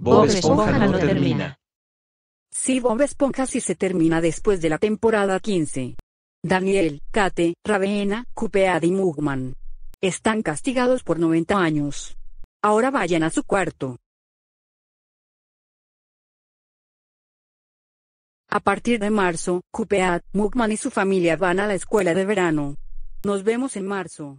Bob Esponja no termina. Sí, Bob Esponja sí se termina después de la temporada 15. Daniel, Kate, Ravena, Cupead y Mugman. Están castigados por 90 años. Ahora vayan a su cuarto. A partir de marzo, Cupead, Mugman y su familia van a la escuela de verano. Nos vemos en marzo.